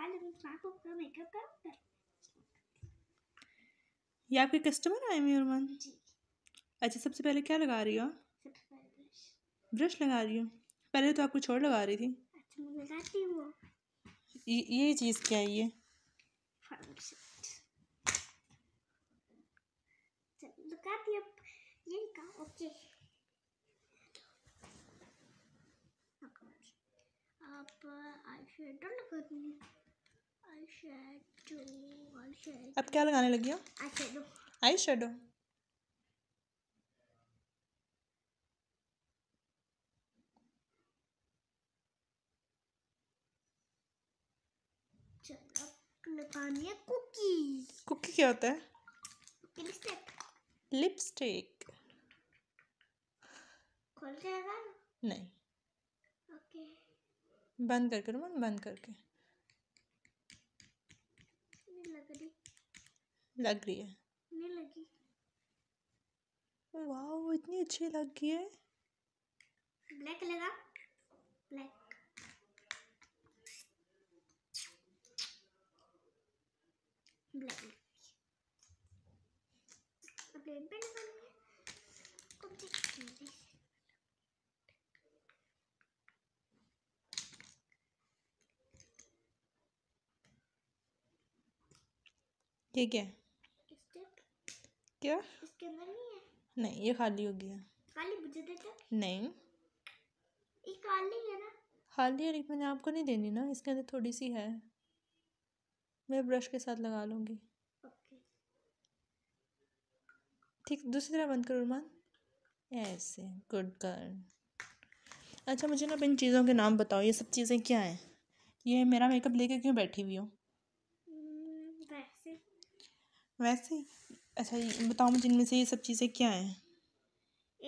तो तो ये आपके कस्टमर आए मेयर मन अच्छा सबसे पहले क्या लगा रही हो ब्रश लगा रही हो पहले तो आपको छोड़ लगा रही थी अच्छा, ये चीज़ क्या है ये ओके हाँ, आप आई शेडो लगाती अब क्या लगाने लगी हो आई शेडो कुकी क्या होता है लिपस्टिक लिपस्टिक खोल नहीं ओके बंद करके रुमन बंद करके लग रही लग रही है नहीं लगी वाह इतनी अच्छी लग गई है ब्लैक लगा ब्लैक ब्लैक अब पे पेन ये क्या है क्या इसके अंदर नहीं है नहीं ये खाली हो गया खाली मुझे दे दो नहीं ये खाली है ना खाली है मैंने आपको नहीं देनी ना इसके अंदर थोड़ी सी है मैं ब्रश के साथ लगा लूँगी ठीक दूसरी तरह बंद करो रुमान ऐसे गुड गर्ल अच्छा मुझे ना अब इन चीज़ों के नाम बताओ ये सब चीज़ें क्या हैं ये मेरा मेकअप लेके क्यों बैठी हुई हो वैसे अच्छा ये बताओ मुझे इनमें से ये सब चीज़ें क्या हैं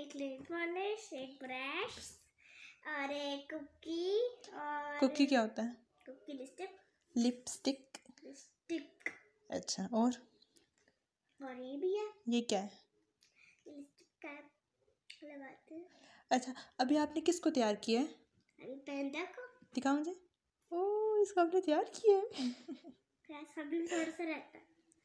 एक लिप पॉलिश एक ब्रश और एक कुकी और कुकी क्या होता है कुकी लिपस्टिक लिपस्टिक लिपस्टिक अच्छा और और ये भी है ये क्या है लिपस्टिक कैप लगाते हैं अच्छा अभी आपने किसको तैयार किया है पैंडा को दिखाओ मुझे ओह इसको आपने तैयार किया है थोड़ा सा रहता है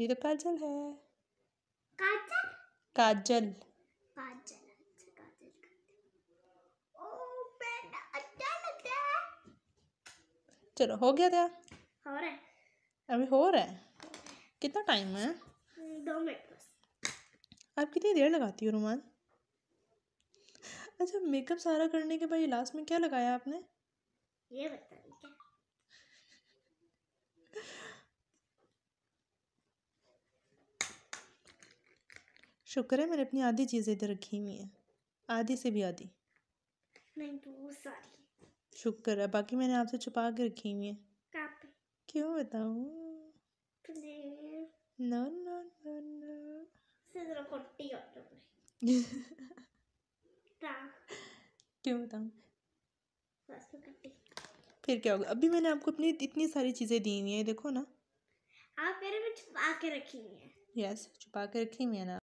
ये तो काजल है काजल काजल अच्छा, चलो हो गया था हो रहा है अभी हो रहा है कितना टाइम है हम्म, दो मिनट बस आप कितनी देर लगाती हो रुमान अच्छा मेकअप सारा करने के बाद लास्ट में क्या लगाया आपने ये बता क्या शुक्र है मैंने अपनी आधी चीज़ें इधर रखी हुई हैं आधी से भी आधी नहीं बहुत तो सारी शुक्र है बाकी मैंने आपसे छुपा के रखी हुई हैं क्यों बताऊँ नो नो नो नो क्यों बताऊँ फिर क्या होगा अभी मैंने आपको अपनी इतनी सारी चीज़ें दी हुई हैं देखो ना आप मेरे में छुपा के रखी हुई हैं यस छुपा के रखी हुई है ना